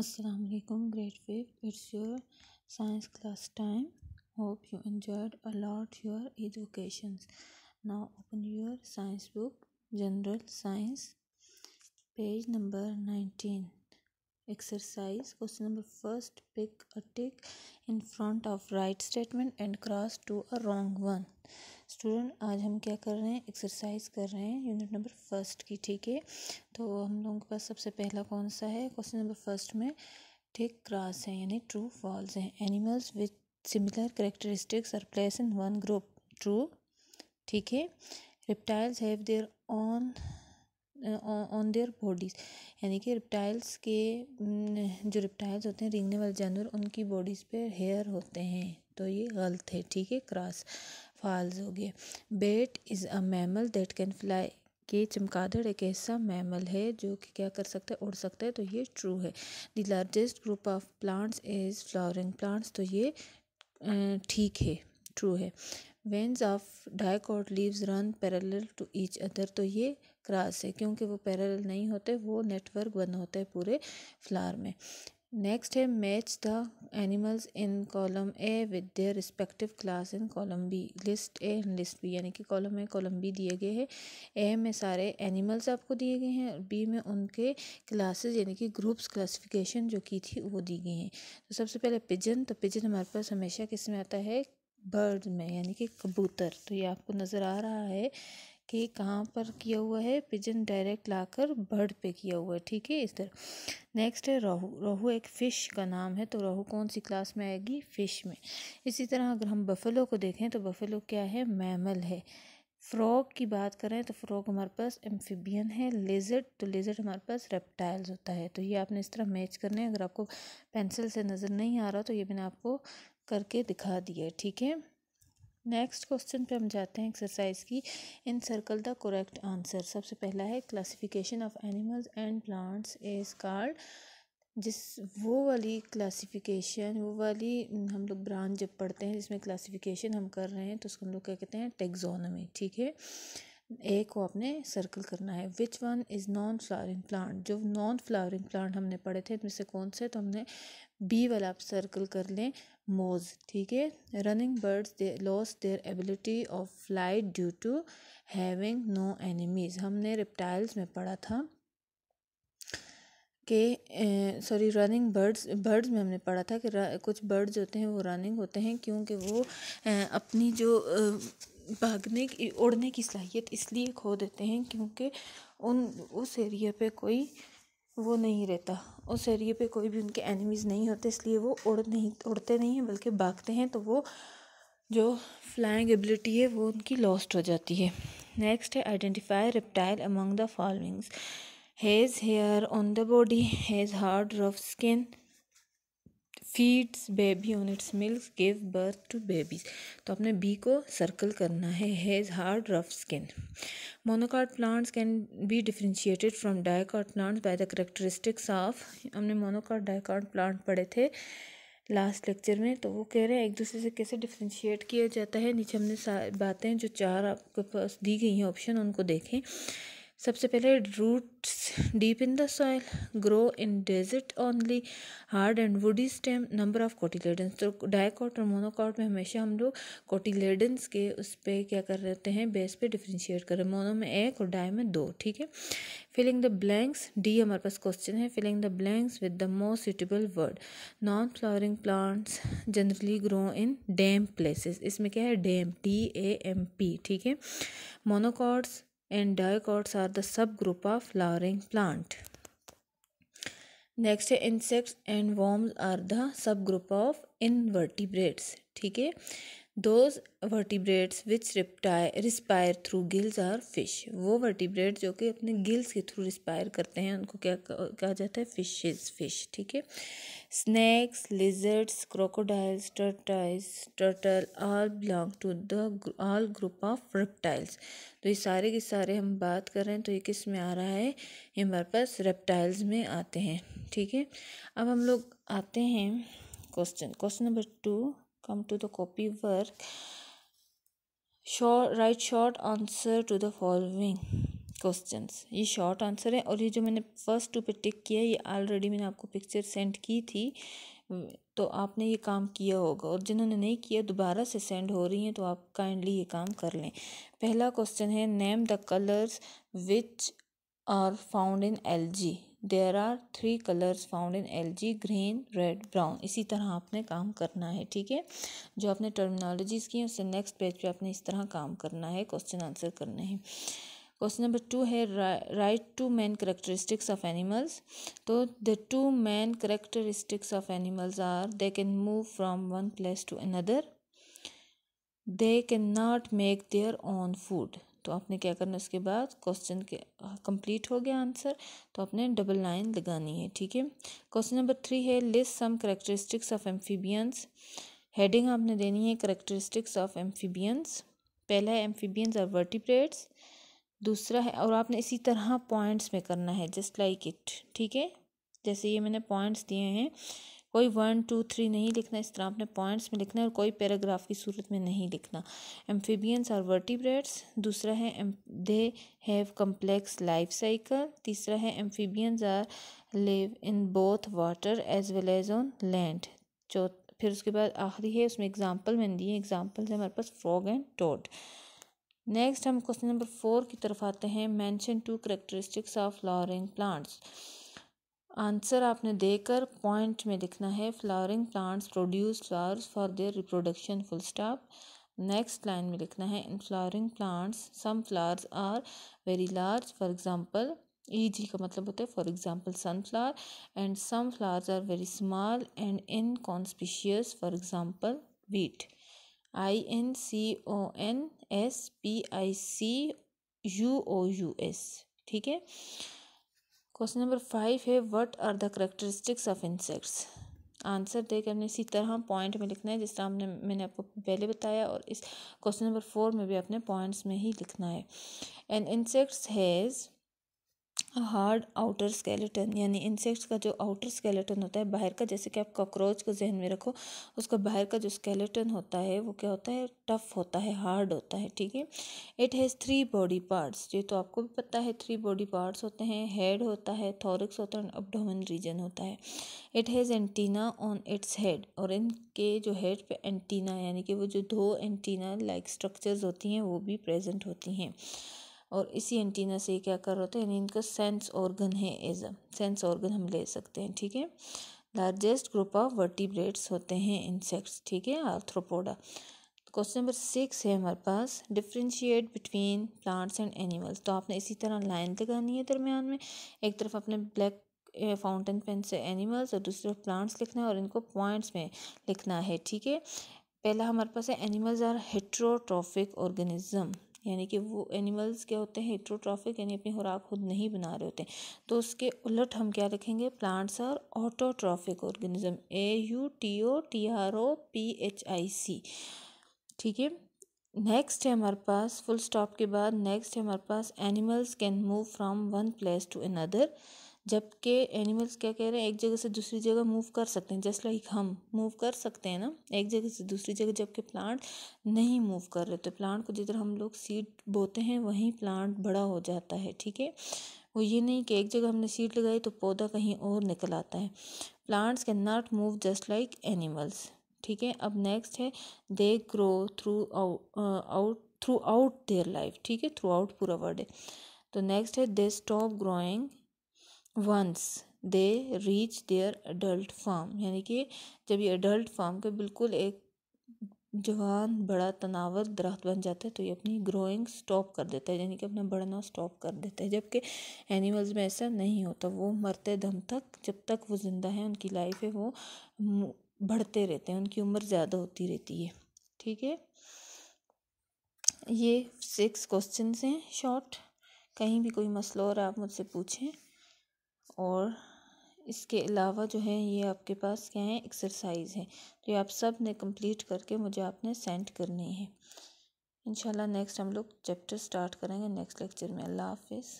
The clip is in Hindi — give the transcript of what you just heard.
Assalamualaikum grade 5 it's your science class time hope you enjoyed a lot your educations now open your science book general science page number 19 exercise question number first pick a tick in front of right statement and cross to a wrong one student आज हम क्या कर रहे हैं एक्सरसाइज कर रहे हैं यूनिट नंबर फर्स्ट की ठीक है तो हम लोगों के पास सबसे पहला कौन सा है क्वेश्चन नंबर फर्स्ट में ठीक क्रास है यानी ट्रू फॉल्स हैं animals with similar characteristics are place in one group true ठीक है reptiles have their on on their bodies यानी कि रिप्टाइल्स के जो रिप्टाइल्स होते हैं रिंगने वाले जानवर उनकी बॉडीज़ पे हेयर होते हैं तो ये गलत है ठीक है क्रास फॉल्स हो गया bat is a mammal that can fly कि चमकादड़ एक ऐसा मैमल है जो कि क्या कर सकता है उड़ सकता है तो ये ट्रू है the largest group of plants is flowering plants तो ये ठीक है ट्रू है वेंस ऑफ और leaves run parallel to each other तो ये क्रास है क्योंकि वो पैरेलल नहीं होते वो नेटवर्क बंद होता है पूरे फ्लावर में नेक्स्ट है match the animals in column A with their respective class in column B list A and list B यानी कि कॉलम ए कॉलम बी दिए गए हैं ए में सारे एनिमल्स आपको दिए गए हैं और बी में उनके क्लासेस यानी कि ग्रुप्स क्लासिफिकेशन जो की थी वो दी गई हैं तो सबसे पहले पिजन तो पिजन हमारे पास हमेशा किस में आता है बर्ड में यानी कि कबूतर तो ये आपको नज़र आ रहा है कि कहाँ पर किया हुआ है पिजन डायरेक्ट लाकर बर्ड पे किया हुआ है ठीक है इस तरह नेक्स्ट है रोहू रोहू एक फ़िश का नाम है तो रोहू कौन सी क्लास में आएगी फ़िश में इसी तरह अगर हम बफेलो को देखें तो बफेलो क्या है मैमल है फ्रॉग की बात करें तो फ्रॉग हमारे पास एम्फीबियन है लेजर्ड तो लेजर्ड हमारे पास रेप्टाइल्स होता है तो ये आपने इस तरह मैच करने है अगर आपको पेंसिल से नज़र नहीं आ रहा तो ये मैंने आपको करके दिखा दिया ठीक है नेक्स्ट क्वेश्चन पे हम जाते हैं एक्सरसाइज की encircle the correct answer सबसे पहला है classification of animals and plants is called जिस वो वाली क्लासिफिकेशन वो वाली हम लोग ब्रांच जब पढ़ते हैं जिसमें क्लासिफिकेशन हम कर रहे हैं तो उसको हम लोग क्या कहते हैं टेक्जोनमी ठीक है ए को आपने सर्कल करना है which one is non flowering plant जो नॉन फ्लावरिंग प्लांट हमने पढ़े थे इनमें से कौन से तो हमने बी वाला आप सर्कल कर लें मोज ठीक है running birds they lost their ability of flight due to having no enemies हमने रिप्टाइल्स में पढ़ा था कि सॉरी रनिंग बर्ड्स बर्ड्स में हमने पढ़ा था कि कुछ बर्ड्स होते हैं वो रनिंग होते हैं क्योंकि वो अपनी जो भागने की उड़ने की सलाहियत इसलिए खो देते हैं क्योंकि उन उस एरिया पे कोई वो नहीं रहता उस एरिए पे कोई भी उनके एनिमीज़ नहीं होते इसलिए वो उड़ नहीं उड़ते नहीं हैं बल्कि भागते हैं तो वो जो फ्लाइंग एबिलिटी है वो उनकी लॉस्ट हो जाती है नेक्स्ट है identify reptile among the followings has hair on the body has hard rough skin feeds baby on its milk give birth to babies तो आपने बी को सर्कल करना है has hard rough skin monocot plants can be differentiated from dicot plants by the characteristics of हमने मोनोकार्ड डायकाट प्लांट पढ़े थे लास्ट लेक्चर में तो वो कह रहे हैं एक दूसरे से कैसे डिफ्रेंशिएट किया जाता है नीचे हमने बातें जो चार आपके पास दी गई हैं ऑप्शन उनको देखें सबसे पहले roots deep in the soil grow in desert only hard and woody stem number of cotyledon तो डायकॉट और मोनोकॉट में हमेशा हम लोग कोटिलेडन्स के उस पर क्या कर रहते हैं बेस पे डिफ्रेंशिएट कर रहे हैं मोनो में एक और डाई में दो ठीक है फिलिंग द ब्लैंक्स डी हमारे पास क्वेश्चन है filling the blanks with the most suitable word non flowering plants generally grow in damp places इसमें क्या है damp D A M P ठीक है मोनोकॉट्स and dicots are the subgroup of flowering plant. Next है insects and worms are the subgroup of invertebrates ठीक है those vertebrates which respire through gills are fish वो वर्टिब्रेट जो कि अपने गिल्स के थ्रू रिस्पायर करते हैं उनको क्या कहा जाता है फ़िश फिश ठीक है snakes lizards crocodiles turtles turtle all belong to the all group of reptiles तो ये सारे के सारे हम बात कर रहे हैं तो ये किस में आ रहा है ये हमारे पास रेप्टाइल्स में आते हैं ठीक है अब हम लोग आते हैं question question number two come to the copy work short write short answer to the following questions ये शॉर्ट आंसर है और ये जो मैंने फर्स्ट टू पे टिक किया ये ऑलरेडी मैंने आपको पिक्चर सेंड की थी तो आपने ये काम किया होगा और जिन्होंने नहीं किया दोबारा से सेंड हो रही हैं तो आप काइंडली ये काम कर लें पहला क्वेश्चन है name the colours which are found in algae there are three colours found in algae green red brown इसी तरह आपने काम करना है ठीक है जो आपने टर्मिनोलॉजीज़ की हैं उससे नेक्स्ट पेज पे आपने इस तरह काम करना है क्वेश्चन आंसर करने हैं क्वेश्चन नंबर टू है write two main characteristics of animals तो the two main characteristics of animals are they can move from one place to another they can not make their own food तो आपने क्या करना उसके बाद क्वेश्चन के कंप्लीट हो गया आंसर तो आपने डबल लाइन लगानी है ठीक है क्वेश्चन नंबर थ्री है list some characteristics of amphibians heading आपने देनी है करेक्टरिस्टिक्स ऑफ एम्फीबियंस पहला है एम्फीबियंस और वर्टिप्रेट्स दूसरा है और आपने इसी तरह पॉइंट्स में करना है जस्ट लाइक इट ठीक है जैसे ये मैंने पॉइंट्स दिए हैं कोई वन टू थ्री नहीं लिखना इस तरह आपने पॉइंट्स में लिखना है और कोई पैराग्राफ की सूरत में नहीं लिखना एम्फीबियंस आर वर्टिब्रेट्स दूसरा है they have complex life cycle तीसरा है amphibians are live in both water as well as on land चौथ फिर उसके बाद आखिरी है उसमें एग्जाम्पल मैंने दिए एग्जाम्पल है हमारे पास फ्रॉग एंड टोड नेक्स्ट हम क्वेश्चन नंबर फोर की तरफ आते हैं mention two characteristics of flowering plants answer आपने देकर पॉइंट में लिखना है flowering plants produce flowers for their reproduction full stop next line में लिखना है in flowering plants some flowers are very large for example E G का मतलब होता है for example sunflower and some flowers are very small and in inconspicuous for example wheat I N C O N S P I C U O U S ठीक है क्वेश्चन नंबर फाइव है what are the characteristics of insects answer देकर हमने इसी तरह पॉइंट में लिखना है जिस तरह हमने मैंने आपको पहले बताया और इस क्वेश्चन नंबर फोर में भी अपने पॉइंट्स में ही लिखना है and insects has hard outer skeleton यानी इंसेक्ट्स का जो आउटर स्केलेटन होता है बाहर का जैसे कि आप कॉकरोच को जहन में रखो उसका बाहर का जो स्केलेटन होता है वो क्या होता है टफ होता है हार्ड होता है ठीक है it has three body parts ये तो आपको भी पता है थ्री बॉडी पार्ट्स होते हैं हेड होता है थॉरिक्स होता है अपडोमन रीजन होता है it has antenna on its head और इनके जो हेड पे एंटीना यानी कि वो जो दो एंटीना लाइक स्ट्रक्चर्स होती हैं वो भी प्रेजेंट होती हैं और इसी एंटीना से क्या कर होता है यानी इनका सेंस ऑर्गन है एज अ सेंस ऑर्गन हम ले सकते हैं ठीक है लार्जेस्ट ग्रुप ऑफ वर्टिब्रेट्स होते हैं इंसेक्ट्स ठीक है आर्थ्रोपोडा क्वेश्चन नंबर सिक्स है हमारे पास differentiate between plants and animals तो आपने इसी तरह लाइन लगानी है दरमियान में एक तरफ अपने ब्लैक फाउंटेन पेन से एनिमल्स और दूसरी तरफ प्लांट्स लिखना है और इनको पॉइंट्स में लिखना है ठीक है पहला हमारे पास है एनिमल्स आर हेट्रोट्रॉफिक ऑर्गेनिज्म यानी कि वो एनिमल्स क्या होते हैं हेट्रोट्रॉफिक यानी अपनी खुराक खुद नहीं बना रहे होते तो उसके उलट हम क्या रखेंगे plants are autotrophic organism A U T O T R O P H I C ठीक है नेक्स्ट है हमारे पास फुल स्टॉप के बाद नेक्स्ट है हमारे पास animals can move from one place to another जबकि एनिमल्स क्या कह रहे हैं एक जगह से दूसरी जगह मूव कर सकते हैं जस्ट लाइक हम मूव कर सकते हैं ना एक जगह से दूसरी जगह जबकि प्लांट नहीं मूव कर रहे तो प्लांट को जिधर हम लोग सीड बोते हैं वहीं प्लांट बड़ा हो जाता है ठीक है वो ये नहीं कि एक जगह हमने सीड लगाई तो पौधा कहीं और निकल आता है plants can not move just like animals ठीक है अब नेक्स्ट है they grow throughout throughout their life ठीक है थ्रू आउट पूरा वर्ड है तो नेक्स्ट है they stop growing once they reach their adult form यानी कि जब ये अडल्ट फॉर्म के बिल्कुल एक जवान बड़ा तनावर दरख्त बन जाता है तो ये अपनी ग्रोइंग स्टॉप कर देता है यानी कि अपना बढ़ना स्टॉप कर देता है जबकि एनिमल्स में ऐसा नहीं होता वो मरते दम तक जब तक वो ज़िंदा है उनकी लाइफ है वो बढ़ते रहते हैं उनकी उम्र ज़्यादा होती रहती है ठीक है ये सिक्स क्वेश्चन हैं शॉर्ट कहीं भी कोई मसला और आप मुझसे पूछें और इसके अलावा जो है ये आपके पास क्या है एक्सरसाइज है तो ये आप सब ने कंप्लीट करके मुझे आपने सेंड करनी है इंशाल्लाह नेक्स्ट हम लोग चैप्टर स्टार्ट करेंगे नेक्स्ट लेक्चर में अल्लाह हाफिज़